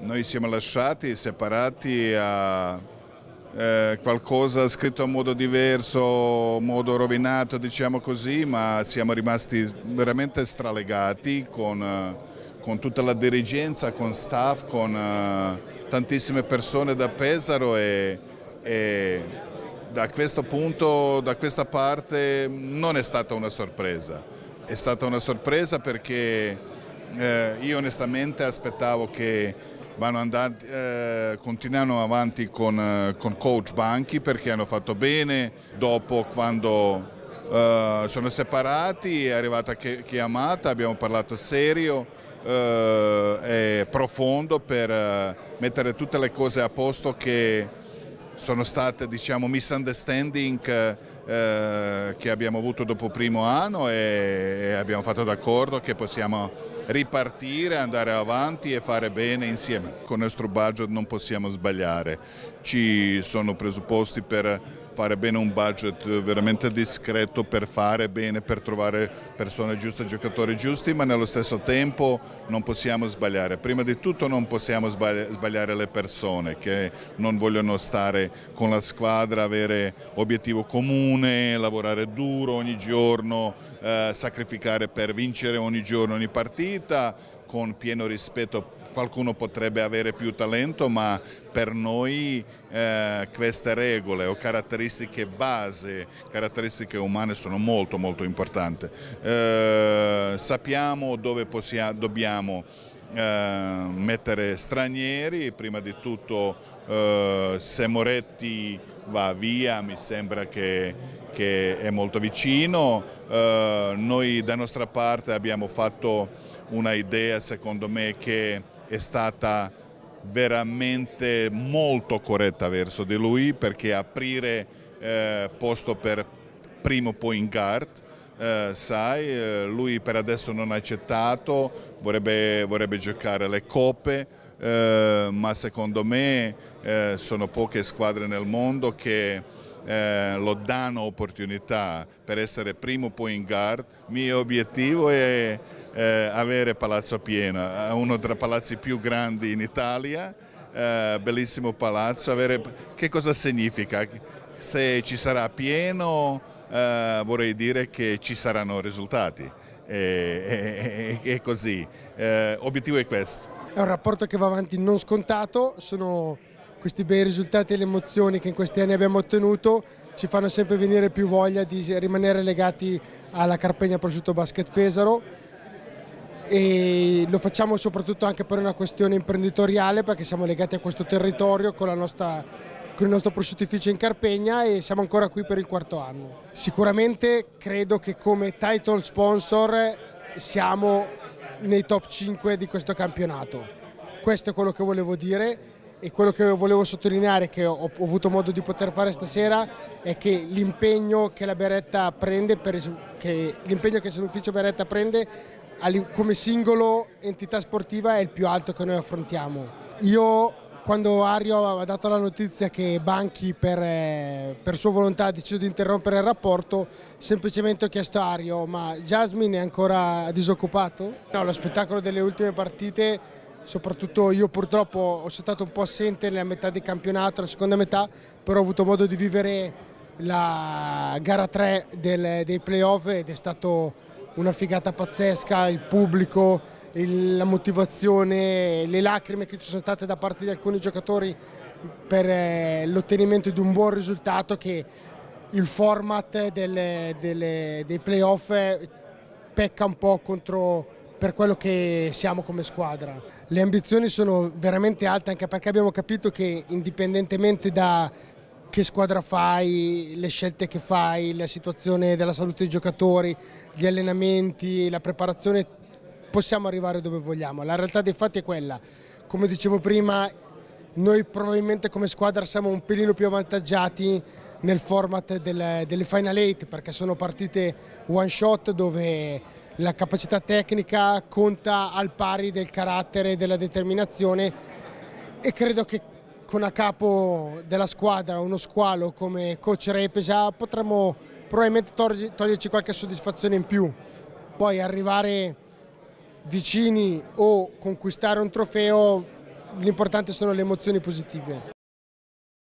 Noi siamo lasciati separati a eh, qualcosa scritto in modo diverso, modo rovinato, diciamo così, ma siamo rimasti veramente stralegati con, eh, con tutta la dirigenza, con staff, con eh, tantissime persone da Pesaro e, e da questo punto, da questa parte non è stata una sorpresa. È stata una sorpresa perché eh, io onestamente aspettavo che andati, eh, continuano avanti con, eh, con, coach Banchi perché hanno fatto bene dopo quando eh, sono separati, è arrivata chiamata, abbiamo parlato serio eh, e profondo per eh, mettere tutte le cose a posto che sono state diciamo, misunderstanding eh, eh, che abbiamo avuto dopo primo anno e abbiamo fatto d'accordo che possiamo ripartire, andare avanti e fare bene insieme. Con il nostro budget non possiamo sbagliare, ci sono presupposti per fare bene un budget veramente discreto per fare bene, per trovare persone giuste, giocatori giusti, ma nello stesso tempo non possiamo sbagliare. Prima di tutto non possiamo sbagliare le persone che non vogliono stare con la squadra, avere obiettivo comune, lavorare duro ogni giorno, eh, sacrificare per vincere ogni giorno, ogni partita, con pieno rispetto qualcuno potrebbe avere più talento, ma per noi eh, queste regole o caratteristiche base, caratteristiche umane sono molto molto importanti. Eh, sappiamo dove possiamo, dobbiamo eh, mettere stranieri, prima di tutto eh, se Moretti va via mi sembra che che è molto vicino. Eh, noi da nostra parte abbiamo fatto una idea, secondo me, che è stata veramente molto corretta verso di lui perché aprire eh, posto per primo point guard eh, sai, eh, lui per adesso non ha accettato, vorrebbe, vorrebbe giocare le coppe, eh, ma secondo me eh, sono poche squadre nel mondo che eh, danno opportunità per essere primo point guard. Il mio obiettivo è eh, avere Palazzo Pieno, eh, uno dei palazzi più grandi in Italia, eh, bellissimo palazzo. Avere... Che cosa significa? Se ci sarà pieno eh, vorrei dire che ci saranno risultati. E, e, e così. Eh, obiettivo è questo. È un rapporto che va avanti non scontato, sono questi bei risultati e le emozioni che in questi anni abbiamo ottenuto ci fanno sempre venire più voglia di rimanere legati alla Carpegna Prosciutto Basket Pesaro e lo facciamo soprattutto anche per una questione imprenditoriale perché siamo legati a questo territorio con, nostra, con il nostro prosciuttificio in Carpegna e siamo ancora qui per il quarto anno. Sicuramente credo che come title sponsor siamo nei top 5 di questo campionato, questo è quello che volevo dire e quello che volevo sottolineare che ho, avuto modo di poter fare stasera è che l'impegno che la Beretta prende, l'impegno che l'ufficio Beretta prende come singolo entità sportiva è il più alto che noi affrontiamo. Io quando Ario aveva dato la notizia che Banchi per, eh, per sua volontà ha deciso di interrompere il rapporto, semplicemente ho chiesto a Ario ma Jasmine è ancora disoccupato? No, lo spettacolo delle ultime partite soprattutto io purtroppo sono stato un po' assente nella metà di campionato, la seconda metà, però ho avuto modo di vivere la gara 3 del, dei playoff ed è stato una figata pazzesca, il pubblico, il, la motivazione, le lacrime che ci sono state da parte di alcuni giocatori per eh, l'ottenimento di un buon risultato che il format delle, delle, dei playoff pecca un po' contro per quello che siamo come squadra. Le ambizioni sono veramente alte anche perché abbiamo capito che indipendentemente da che squadra fai, le scelte che fai, la situazione della salute dei giocatori, gli allenamenti, la preparazione, possiamo arrivare dove vogliamo. La realtà dei fatti è quella. Come dicevo prima, noi probabilmente come squadra siamo un pelino più avvantaggiati nel format delle, delle Final Eight perché sono partite one shot dove la capacità tecnica conta al pari del carattere e della determinazione e credo che con a capo della squadra uno squalo come coach Repesa potremmo probabilmente toglierci qualche soddisfazione in più. Poi arrivare vicini o conquistare un trofeo, l'importante sono le emozioni positive.